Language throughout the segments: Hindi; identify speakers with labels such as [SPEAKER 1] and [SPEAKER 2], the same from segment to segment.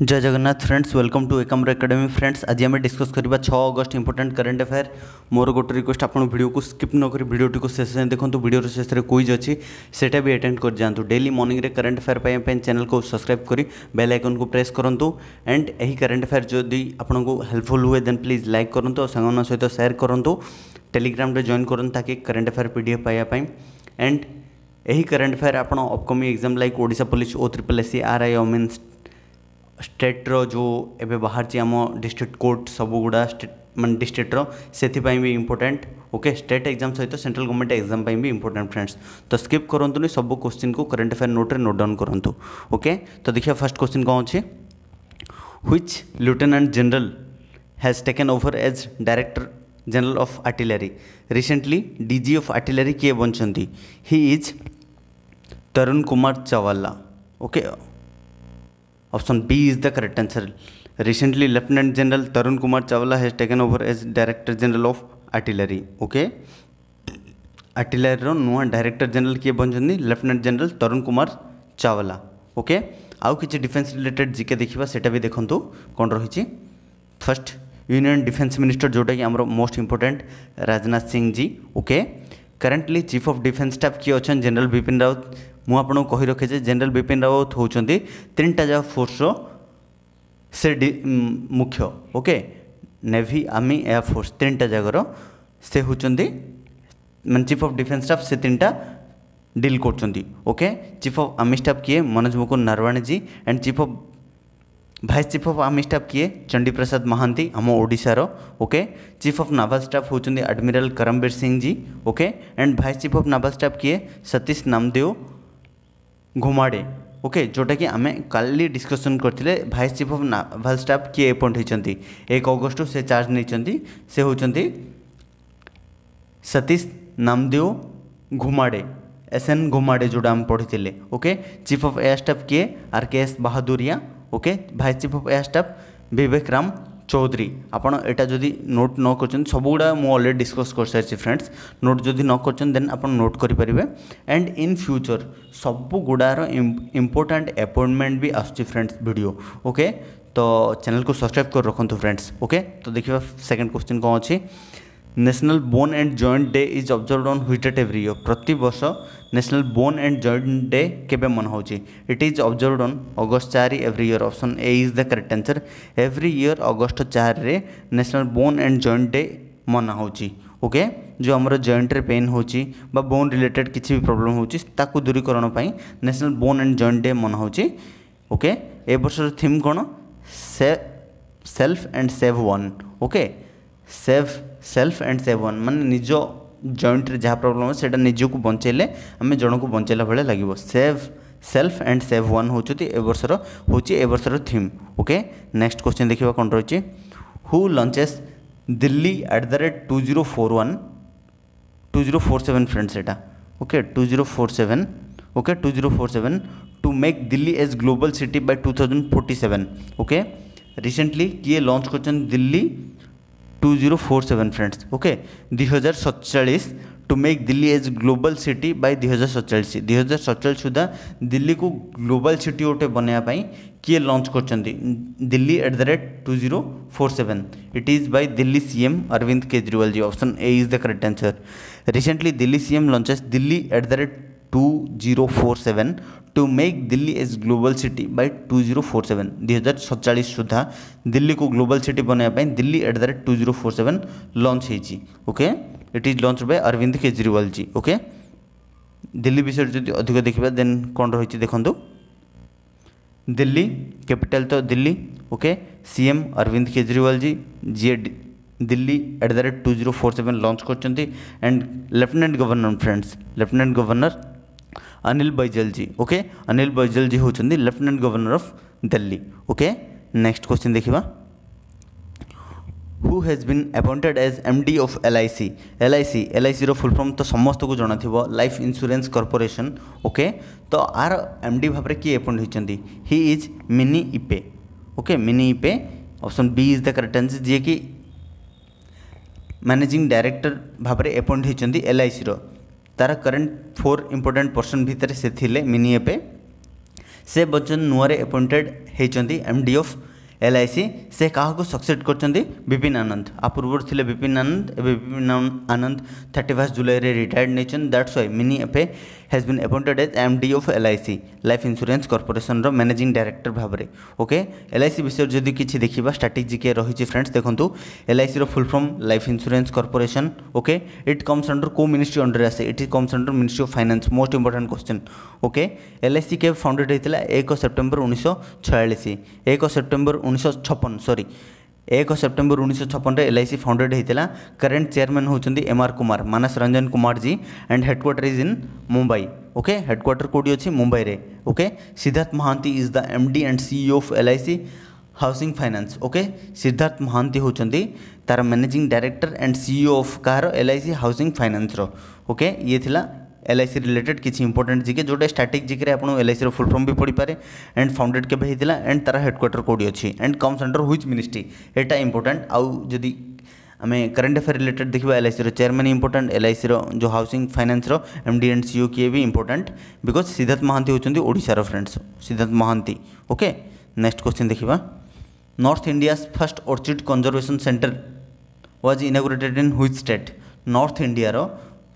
[SPEAKER 1] जय Jagannath friends welcome to Ekamra academy friends आज आम डिस्कस करने छः अगस्ट इंपोर्टाट करेंट अफेयर मोर गोटे रिक्वेस्ट आप भिडियो को स्किप नक भिडियोटी को शेष जाए देखो भिडियो शेष में क्विज अच्छी सेटा भी कर जातु डेली मर्णिंग करेन्ट अफेयर पाइप चैनल को सब्सक्राइब कर बेल आइकन को प्रेस करूँ एंड यही करेन्ट अफेयर जदि आपको हेल्पफुल हुए देन प्लीज लाइक करूँ और सांग सहित सेयार करूँ टेलीग्राम जॉन करूँ ताकि current affair P D F पाइबापी एंड यही करेन्ट अफेयर आप अपकमिंग एक्जाम लाइक ओडा police O triple S C R I ओमेन्स ଷ୍ଟେଟ୍ର ଯେଉଁ ଏବେ ବାହାରିଛି ଆମ ଡିଷ୍ଟ୍ରିକ୍ଟ କୋର୍ଟ ସବୁଗୁଡ଼ା ମାନେ ଡିଷ୍ଟ୍ରିକ୍ଟର ସେଥିପାଇଁ ବି ଇମ୍ପୋର୍ଟାଣ୍ଟ ଓକେ ଷ୍ଟେଟ୍ ଏକ୍ଜାମ୍ ସହିତ ସେଣ୍ଟ୍ରାଲ ଗଭର୍ଣ୍ଣମେଣ୍ଟ ଏକ୍ଜାମ୍ ପାଇଁ ବି ଇମ୍ପୋର୍ଟାଣ୍ଟ ଫ୍ରେଣ୍ଡସ୍ ତ ସ୍କିପ୍ କରନ୍ତୁନି ସବୁ କୋଶ୍ଚିନ୍କୁ କରେଣ୍ଟ ଆଫେୟାର ନୋଟ୍ରେ ନୋଟ୍ ଡାଉନ୍ କରନ୍ତୁ ଓକେ ତ ଦେଖିବା ଫାର୍ଷ୍ଟ କୋଶ୍ଚିନ୍ କ'ଣ ଅଛି which lieutenant general has taken over as director general of artillery recently DG of artillery କିଏ ବନିଛନ୍ତି he is Tarun Kumar Chawla okay option B is the correct answer recently lieutenant general Tarun Kumar Chawla has taken over as director general of artillery okay artillery नुआ डायरेक्टर जनरल किए बन lieutenant general Tarun Kumar Chawla okay आउ किसी डिफेन्स रिलेटेड जिके देखा से भी देखु कौन रही फर्स्ट यूनियन डिफेन्स मिनिस्टर जोटा कि आम most important Rajnath Singh ji okay currently chief of defence staff किए अच्छा जनरल विपिन रावत ମୁଁ ଆପଣଙ୍କୁ କହି ରଖେ ଯେ ଜେନେରାଲ ବିପିନ ରାୱତ ହେଉଛନ୍ତି ତିନିଟା ଯାକ ଫୋର୍ସର ସେ ମୁଖ୍ୟ ଓକେ ନେଭି ଆର୍ମି ଏୟାରଫୋର୍ସ ତିନିଟା ଯାକର ସେ ହେଉଛନ୍ତି ମାନେ ଚିଫ୍ ଅଫ୍ ଡିଫେନ୍ସ ଷ୍ଟାଫ୍ ସେ ତିନିଟା ଡିଲ୍ କରୁଛନ୍ତି okay chief of army staff କିଏ Manoj Mukund ନାରୱାଣୀଜୀ and chief of vice chief of army staff କିଏ ଚଣ୍ଡୀପ୍ରସାଦ ମହାନ୍ତି ଆମ ଓଡ଼ିଶାର okay chief of naval staff ହେଉଛନ୍ତି admiral Karambir Singh ji okay and vice chief of naval staff କିଏ ସତୀଶ ନାମଦେଓ ଘୁମାଡ଼େ ଓକେ ଯେଉଁଟାକି ଆମେ କାଲି ଡିସ୍କସନ୍ କରିଥିଲେ vice chief of naval staff କିଏ ଆପଏଣ୍ଟ ହୋଇଛନ୍ତି ଏକ ଅଗଷ୍ଟରୁ ସେ ଚାର୍ଜ ନେଇଛନ୍ତି ସେ ହେଉଛନ୍ତି ସତୀଶ ନାମଦେଓ ଘୁମାଡ଼େ एस एन घुमाड़े जोड़ा आम पढ़ी okay chief of air staff किए R K S Bhadauria okay vice chief of air staff Vivek Ram Chaudhari আপনার এটা যদি নোট ন করছেন সবুগুড়া মু অলরেডি ডিসকস করসারিছি ফ্রেন্ডস নোট যদি ন করছেন দেন আপনার নোট করিপারে অ্যান্ড ইন ফ্ୟୁଚର ସବୁଗୁଡ଼ାର ଇମ୍ପୋର୍ଟାଣ୍ଟ ଆପଏଣ୍ଟମେଣ୍ଟ ବି ଆସୁଛି ଫ୍ରେଣ୍ଡସ୍ ଭିଡ଼ିଓ ଓକେ ତ ଚ୍ୟାନେଲକୁ ସବସ୍କ୍ରାଇବ୍ କରି ରଖନ୍ତୁ ଫ୍ରେଣ୍ଡସ୍ ଓକେ ତ ଦେଖିବା ସେକେଣ୍ଡ କ୍ୱେଶ୍ଚିନ୍ କ'ଣ ଅଛି national bone and joint day is observed on which date every year ପ୍ରତିବର୍ଷ national bone and joint day କେବେ ମନେ ହେଉଛି it is observed on August ଚାରି every year option A is the correct answer every year August ଚାରିରେ national bone and joint day ମନା ହେଉଛି ଓକେ ଯେଉଁ ଆମର ଜଏଣ୍ଟରେ ପେନ୍ ହେଉଛି ବା ବୋନ୍ ରିଲେଟେଡ୍ କିଛି ବି ପ୍ରୋବ୍ଲେମ୍ ହେଉଛି ତାକୁ ଦୂରୀକରଣ ପାଇଁ national bone and joint day ମନା ହେଉଛି ଓକେ ଏ ବର୍ଷର ଥିମ୍ କ'ଣ ସେ self and save one okay save self and save one ମାନେ ନିଜ ଜଏଣ୍ଟରେ ଯାହା ପ୍ରୋବ୍ଲେମ୍ ଅଛି ସେଇଟା ନିଜକୁ ବଞ୍ଚେଇଲେ ଆମେ ଜଣକୁ ବଞ୍ଚେଇଲା ଭଳିଆ ଲାଗିବ save self and save one ହେଉଛନ୍ତି ଏ ବର୍ଷର ହେଉଛି ଏ ବର୍ଷର ଥିମ୍ ଓକେ ନେକ୍ସଟ କ୍ୱେଶ୍ଚିନ୍ ଦେଖିବା କ'ଣ ରହିଛି who launches Delhi at the rate two zero four one two zero four seven friend ସେଇଟା okay two zero four seven okay two zero four seven to make Delhi as global city by two thousand forty seven okay recently किए लॉन्च कर Delhi two zero four seven friends okay हजार सतचाश to make Delhi as global city दुई हजार सतचाश हजार सतचाश सुधा दिल्ली को ग्लोबल सिटी गोटे बनवाई किए लंच कर Delhi at the rate two zero four seven it is by Delhi CM Arvind Kejriwal ji option A is the correct answer recently Delhi CM launches Delhi at the rate two zero four seven to make Delhi as global city by two zero four seven दुई हजार सतचाश सुधा दिल्ली को ग्लोबल सिटी बनवाई Delhi at the rate two zero four seven launch होके it is lunch by Arvind Kejriwal ji okay Delhi विषय जो अधिक देखा देन कौन रही देखु दिल्ली कैपिटल तो Delhi okay CM Arvind Kejriwal ji ji Delhi at the rate two zero four seven launch कर and lieutenant governor friends lieutenant governor Anil Baijal ji okay Anil Baijal ji हूँ lieutenant governor of Delhi okay next question देखा who has been appointed as M D of L I C L I C L I C full तो समस्त को जना थी लाइफ इन्सुरेन्स कर्पोरेसन ओके तो आर एम डी भाव में किए अपॉइंट होती he is Mini Ipe okay Mini Ipe option B is the correct answer जी कि मैनेजिंग डायरेक्टर भाव में अपॉइंट होती एल आई सी ତାର କରେଣ୍ଟ ଫୋର୍ ଇମ୍ପୋର୍ଟାଣ୍ଟ ପର୍ସନ୍ ଭିତରେ ସେ ଥିଲେ ମିନି ଏବେ ସେ ବର୍ତ୍ତମାନ ନୂଆରେ ଆପଏଣ୍ଟେଡ଼ ହୋଇଛନ୍ତି ଏମ୍ ଡି ଅଫ୍ ଏଲ୍ଆଇସି ସେ କାହାକୁ ସକ୍ସେଡ଼ କରିଛନ୍ତି ବିପିନ ଆନନ୍ଦ ଆ ପୂର୍ବରୁ ଥିଲେ ବିପିନ ଆନନ୍ଦ ଏବେ ବିପିନ ଆନନ୍ଦ ଥାର୍ଟି ଫାର୍ଷ୍ଟ ଜୁଲାଇରେ ରିଟାୟାର୍ଡ଼ ନେଇଛନ୍ତି ଦ୍ୟାଟ୍ସ ୱାଇ ମିନି ଏଫ୍ଏ has been appointed as M D of LIC life insurance କର୍ପୋରେସନର ମ୍ୟାନେଜିଂ ଡାଇରେକ୍ଟର ଭାବରେ ଓକେ ଏଲ୍ଆଇସି ବିଷୟରେ ଯଦି କିଛି ଦେଖିବା ଷ୍ଟ୍ରାଟେଜିକ୍ ରହିଛି ଫ୍ରେଣ୍ଡସ୍ ଦେଖନ୍ତୁ ଏଲ୍ଆଇସିର full form life insurance corporation okay it comes under କେଉଁ ମିନିଷ୍ଟ୍ରି ଅଣ୍ଡରରେ ଆସେ it comes under ministry of finance most important question okay LIC କେବେ ଫାଉଣ୍ଡେଡ୍ ହୋଇଥିଲା ଏକ ସେପ୍ଟେମ୍ବର ଉଣେଇଶହ ଛୟାଳିଶ ଏକ ସେପ୍ଟେମ୍ବର ଉଣେଇଶହ ଛପନ ସରି ଏକ ସେପ୍ଟେମ୍ବର ଉଣେଇଶହ ଛପନରେ ଏଲ୍ ଆଇ ସି ଫାଉଣ୍ଡେଡ୍ ହୋଇଥିଲା କରେଣ୍ଟ ଚେୟାରମ୍ୟାନ୍ ହେଉଛନ୍ତି ଏମ୍ ଆର୍ କୁମାର ମାନସ ରଞ୍ଜନ କୁମାରଜୀ and headquarter is in Mumbai okay headquarter କେଉଁଠି ଅଛି ମୁମ୍ବାଇରେ okay Siddharth Mohanty is the M D and CEO of L I C housing finance okay Siddharth Mohanty ହେଉଛନ୍ତି ତା'ର managing director and CEO of କାହାର ଏଲ୍ ଆଇ ସି ହାଉସିଂ ଫାଇନାନ୍ସର ଓକେ ଇଏ ଥିଲା ଏଲ୍ଆଇସି ରିଲେଟେଡ୍ କିଛି ଇମ୍ପୋର୍ଟାଣ୍ଟ ଜିକେ ଯେଉଁଟା ଷ୍ଟାଟିକ୍ ଜିକେରେ ଆପଣ ଏଲ୍ଆଇସିର ଫୁଲ୍ ଫର୍ମ ବି ପଢ଼ିପାରେ ଆଣ୍ଡ ଫାଉଣ୍ଡେଡ୍ କେବେ ହେଇଥିଲା ଆଣ୍ଡ ତା'ର ହେଡ଼କ୍ୱାର୍ଟର କେଉଁଠି ଅଛି and comes under which ministry ଏଇଟା ଇମ୍ପୋର୍ଟାଣ୍ଟ ଆଉ ଯଦି ଆମେ କରେଣ୍ଟ ଆଫେୟାର ରିଲେଟେଡ୍ ଦେଖିବା ଏଲ୍ଆଇସିର ଚେୟାରମ୍ୟାନ୍ ଇମ୍ପୋର୍ଟାଣ୍ଟ ଏଲ୍ଆଇସିର ଯେଉଁ ହାଉସିଂ ଫାଇନାନ୍ସର ଏମ୍ ଡି ଆଣ୍ଡ ସିଓ କିଏ ବି ଇମ୍ପୋର୍ଟାଣ୍ଟ ବିକଜ୍ ସିଦ୍ଧାର୍ଥ ମହାନ୍ତି ହେଉଛନ୍ତି ଓଡ଼ିଶାର friends Siddharth Mohanty okay next question ଦେଖିବା north India's first orchid conservation centre was inaugurated in which state north ଇଣ୍ଡିଆର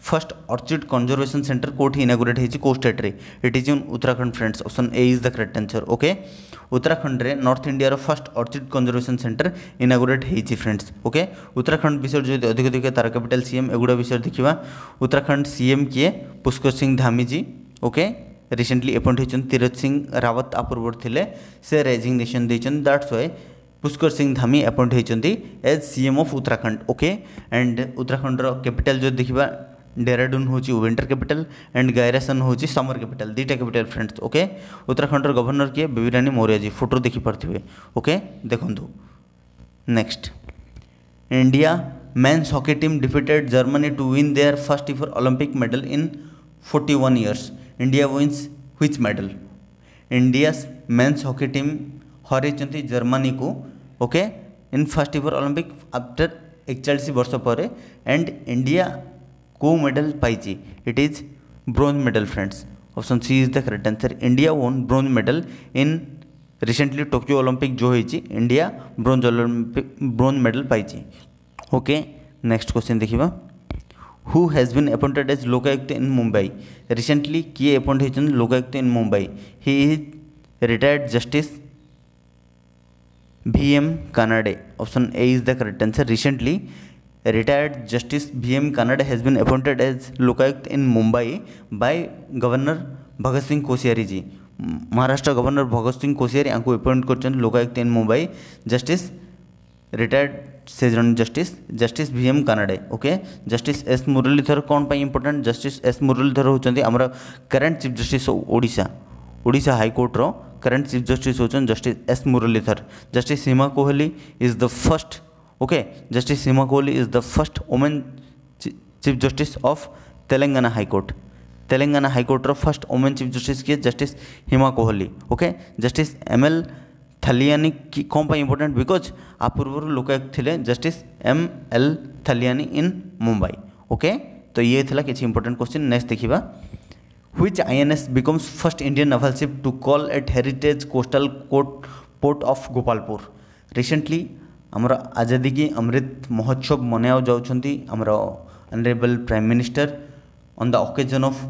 [SPEAKER 1] फर्स्ट अर्चिड कॉन्जर्वेशन सेंटर कौटी इनागुरेट होती कोस्टेट्रे it is in Uttarakhand friends option A is the correct answer okay Uttarakhand रे नॉर्थ इंडिया रो first orchid conservation centre inaugurate हो फ्रेंड्स ओके उत्तराखंड विषय जो अधिक देखिए तार कैपिटाल सीएम एगुड़ा विषय देखा उत्तराखंड सीएम किए Pushkar Singh Dhami ji okay recently appoint होती तीरथ सिंह रावत आ थे से resignation that's why Pushkar Singh Dhami appoint होती as CM of Uttarakhand okay and Uttarakhand capital जो देखा डेराडून हूँ विंटर कैपिटल एंड गैरासन हूँ समर कैपिटल दुटा capital friends okay Uttarakhand governor किए बेबीरानी मौर्य जी फोटो देखिपे ओके देखु next India men's hockey team defeated Germany to win their first ever Olympic medal in 41 one years India wins which medal India men's hockey team हर जर्मनी को okay in first ever Olympic after एक चाश वर्ष पर and India co medal Paiji. It is bronze medal, friends. Option C is the correct answer. India won bronze medal in recently Tokyo Olympic जो होइछि India bronze Olympic bronze medal पाइछि ओके नेक्स्ट क्वेश्चन देखिबा who has been appointed as Lokayukta in Mumbai recently किए अपॉइंट होइछन Lokayukta in Mumbai he is retired justice V M Kanade option A is the correct answer recently retired Justice B.M. Kanad has been appointed as Lokayukt in Mumbai by Governor Bhagat Singh Koshyari ji. Maharashtra Governor Bhagat Singh Koshyari anku appoint korchen Lokayukt in Mumbai Justice retired सेजन justice justice V M Kanade okay justice S Muralidhar कौन पर इंपोर्टाट जस्टिस एस मुरलीधर होती आम करेन्ट चिफ जस्टिस ओडा ओडा हाइकोर्टर करेन्ट चिफ जस्टिस होचन justice S Muralidhar justice Hima Kohli is the first okay justice Seema Kohli is the first women chief justice of Telangana high court Telangana high court first women chief justice किए justice Hima Kohli okay justice M L Tahilyani की कौन पर इंपोर्टेंट बिकज आ पूर्व लोक थे justice M L Tahilyani in Mumbai okay तो ये थी किसी इंपोर्टेंट क्वेश्चन नेक्स्ट देखा which एस becomes first Indian naval ship to call at Heritage Coastal court port of Gopalpur recently ଆମର ଆଜାଦି କି ଅମୃତ ମହୋତ୍ସବ ମନାଇବାକୁ ଯାଉଛନ୍ତି ଆମର honourable prime minister on the occasion of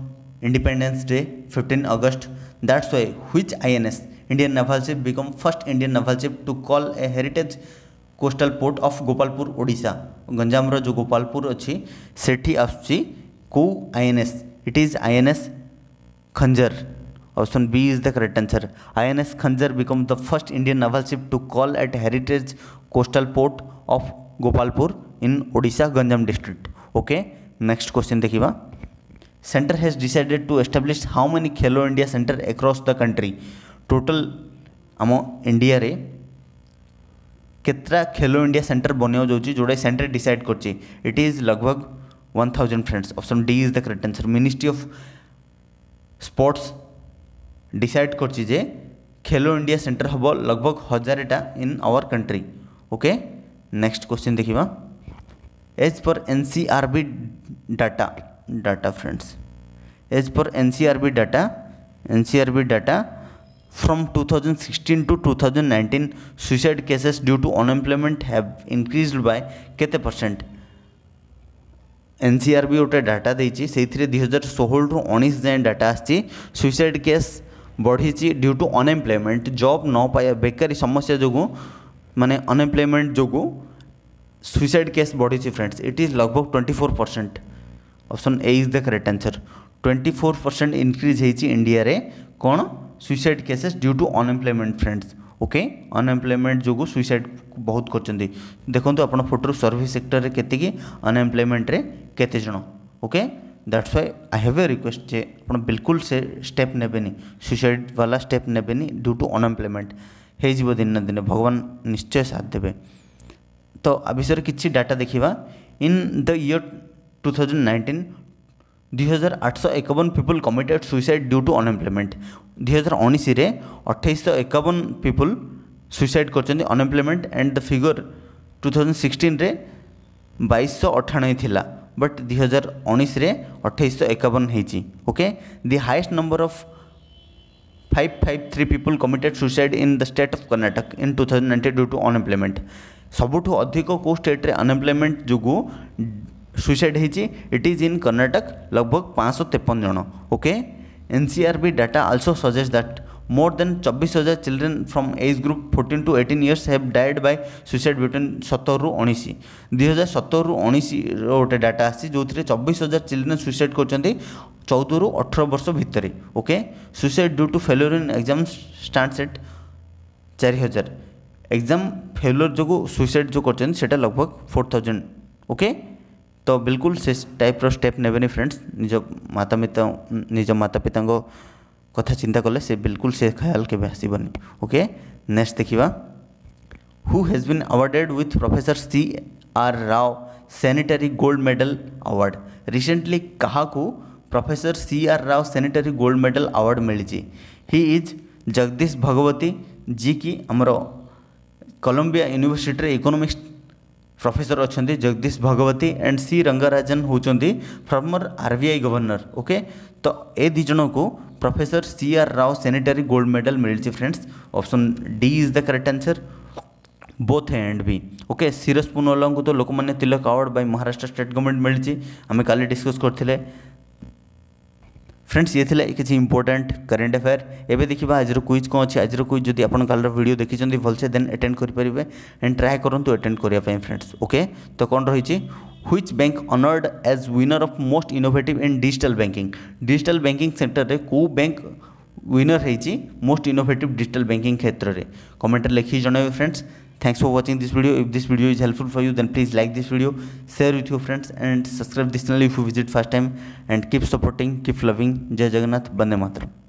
[SPEAKER 1] independence day fifteen August that's why which INS Indian naval ship become first Indian naval ship to call a heritage coastal port of Gopalpur, Odisha. ଗଞ୍ଜାମର ଯେଉଁ ଗୋପାଳପୁର ଅଛି ସେଠି ଆସୁଛି କେଉଁ I N S it is I N S Khanjar option B is the correct answer I N S Khanjar become the first Indian naval ship to call at heritage coastal port of Gopalpur in Odisha Ganjam district okay next question देखा centre has decided to establish how many Khelo India centre across the country total आम इंडिया रे केतटा खेलो इंडिया सेंटर बनिया जाऊँगी जोटा सेंटर डिसाइड कर इट इज लगभग one thousand friends option D is the correct answer ministry of sports decide कर खेलो इंडिया सेंटर हम लगभग हजारेटा in our country okay next question देखा as per N C R data data friends as per N C R B data N C R B data from 2016 to 2019 suicide cases due to unemployment have increased by केते परसेंट एनसीआरबी गोटे डाटा देती से दुई हजार षोहल रु उन्नीस जाए डाटा आसी केस बढ़ी ड्यू टू अनएम्प्लयमेंट जब न पाया बेकारी समस्या जो माने अनएम्प्लॉयमेंट जो सुइसाइड केस बढ़ी फ्रेंड्स इट इज लगभग twenty four percent option A is the correct answer twenty four percent increase होती इंडिया रे कौन suicide cases due to unemployment friends okay unemployment जो सुइसाइड बहुत कर देखो आप फोटो सर्विस सेक्टर में के अनएम्प्लॉयमेंट रे okay that's why I have a request जे आप बिल्कुल से स्टेप नेबेनी सुइसाइड वाला स्टेप नेबेनी ड्यू टू अनएम्प्लॉयमेंट ହେଇଯିବ ଦିନେ ଦିନେ ଭଗବାନ ନିଶ୍ଚୟ ସାଥ ଦେବେ ତ ଆ ବିଷୟରେ କିଛି ଡାଟା ଦେଖିବା in the year two thousand nineteen ଦୁଇହଜାର ଆଠଶହ ଏକାବନ people committed suicide due to unemployment ଦୁଇହଜାର ଉଣେଇଶରେ ଅଠେଇଶହ ଏକାବନ ପିପୁଲ୍ ସୁଇସାଇଡ୍ କରିଛନ୍ତି unemployment and the figure two thousand ସିକ୍ସଟିନ୍ରେ ବାଇଶଶହ ଅଠାନବେ ଥିଲା ବଟ୍ ଦୁଇହଜାର ଉଣେଇଶରେ ଅଠେଇଶହ ଏକାବନ ହେଇଛି okay the highest number of 553 people committed suicide in the state of Karnataka in 2019 due to unemployment ସବୁଠୁ ଅଧିକ କେଉଁ ଷ୍ଟେଟ୍ରେ ଅନଏମ୍ପ୍ଲୟମେଣ୍ଟ ଯୋଗୁଁ ସୁଇସାଇଡ଼୍ ହେଇଛି ଇଟ୍ ଇଜ୍ ଇନ୍ କର୍ଣ୍ଣାଟକ ଲଗଭଗ ପାଞ୍ଚଶହ ତେପନ ଜଣ okay NCRB data also suggest that more than 24000 children from age group 14 to 18 years have died by suicide between 17 ରୁ 19 2017 ରୁ 19 ର ଗୋଟେ ଡାଟା ଆସିଛି ଯେଉଁଥିରେ 24000 ଚିଲଡ୍ରେନ୍ ସୁଇସାଇଡ୍ କରୁଛନ୍ତି চৌদরু অঠর বর্ষ ভিতরে okay suicide due to failure in exam স্টান্ড সেট চারি হাজার এক্সাম ফেলোর যোগ সুইসাইড जो করছেন সেটা লগভগ ফোর থাউজেন্ড ওকে তো বিলকুল সে টাইপর স্টেপ নেবেনি ফ্রেন্ডস নিজ মাতা পিতা নিজ মাতা পিতাঙ্ক কথা চিন্তা কলে সে বিলকুল সে খেয়াল কেবে আসবনি ওকে নেক্সট দেখিবা who has been awarded with professor C R Rao centenary gold medal award recently कहा को professor C R Rao centenary gold medal award मिली हि इज जगदीश भगवती जी की आम कलंबिया यूनिवर्सीटी इकोनोमिक्स प्रोफेसर अच्छे जगदीश भगवती एंड सी रंगराजन होती फर्मर आरबीआई गवर्नर ओके तो ये दुज को professor C R Rao centenary gold medal मिली friends option D is the correct answer both है एंड भी ओके सीरज पुनवाला को तो लोक मैंने Tilak award by Maharashtra state government मिली आम कल डिस्कस करते फ्रेंड्स ये किसी इंपोर्टाट करेन्ट अफेयर एवं देखा आज क्विज कौन अच्छी आज क्विज जब आप भिड देखते भलसे देन एटेड करेंगे एंड ट्राए करूँ एटेड करने फ्रेंड्स ओके तो कौन रही which bank honoured as winner of most innovative and digital banking digital banking centre में कौ बैंक विनर होती मोस्ट इनोभेटिव डिजिटल बैंकिंग क्षेत्र में कमेंट लिखिक जन friends Thanks for watching this video. If this video is helpful for you, then please like this video, share with your friends and subscribe this channel if you visit first time and keep supporting, keep loving. Jai Jagannath, Bande Mataram.